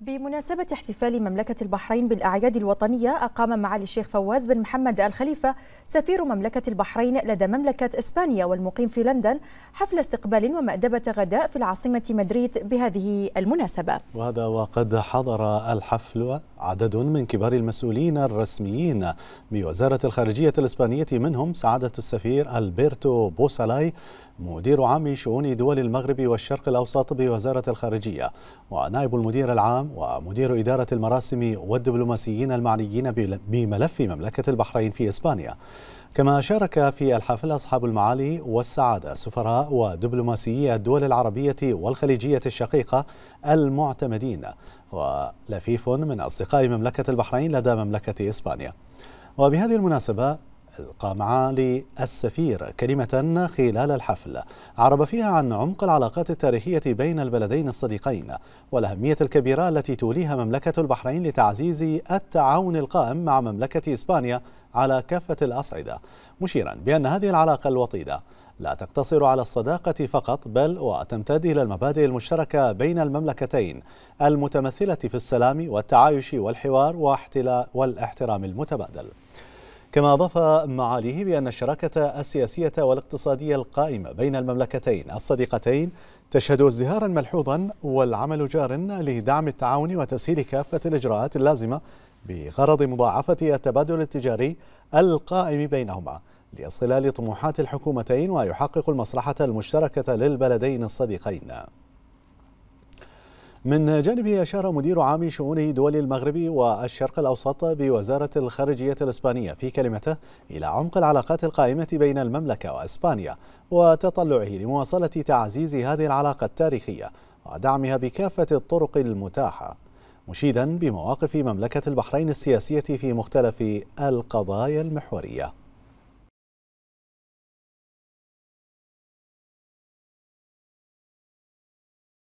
بمناسبة احتفال مملكة البحرين بالأعياد الوطنية أقام معالي الشيخ فواز بن محمد الخليفة سفير مملكة البحرين لدى مملكة إسبانيا والمقيم في لندن حفل استقبال ومأدبة غداء في العاصمة مدريد بهذه المناسبة وهذا وقد حضر الحفل عدد من كبار المسؤولين الرسميين بوزارة الخارجية الإسبانية منهم سعادة السفير ألبرتو بوسالاي مدير عام شؤون دول المغرب والشرق الأوسط بوزارة الخارجية ونائب المدير العام ومدير إدارة المراسم والدبلوماسيين المعنيين بملف مملكة البحرين في إسبانيا كما شارك في الحفل أصحاب المعالي والسعادة سفراء ودبلوماسيي الدول العربية والخليجية الشقيقة المعتمدين ولفيف من أصدقاء مملكة البحرين لدى مملكة إسبانيا وبهذه المناسبة ألقى معالي السفير كلمة خلال الحفل عرب فيها عن عمق العلاقات التاريخية بين البلدين الصديقين والأهمية الكبيرة التي توليها مملكة البحرين لتعزيز التعاون القائم مع مملكة إسبانيا على كافة الأصعدة مشيرا بأن هذه العلاقة الوطيدة لا تقتصر على الصداقة فقط بل وتمتد إلى المبادئ المشتركة بين المملكتين المتمثلة في السلام والتعايش والحوار والاحترام المتبادل كما أضاف معاليه بأن الشراكة السياسية والاقتصادية القائمة بين المملكتين الصديقتين تشهد ازدهارا ملحوظا والعمل جار لدعم التعاون وتسهيل كافة الإجراءات اللازمة بغرض مضاعفة التبادل التجاري القائم بينهما لاصطلال طموحات الحكومتين ويحقق المصلحة المشتركة للبلدين الصديقين من جانبه أشار مدير عام شؤون دول المغرب والشرق الأوسط بوزارة الخارجية الإسبانية في كلمته إلى عمق العلاقات القائمة بين المملكة وإسبانيا وتطلعه لمواصلة تعزيز هذه العلاقة التاريخية ودعمها بكافة الطرق المتاحة مشيدا بمواقف مملكة البحرين السياسية في مختلف القضايا المحورية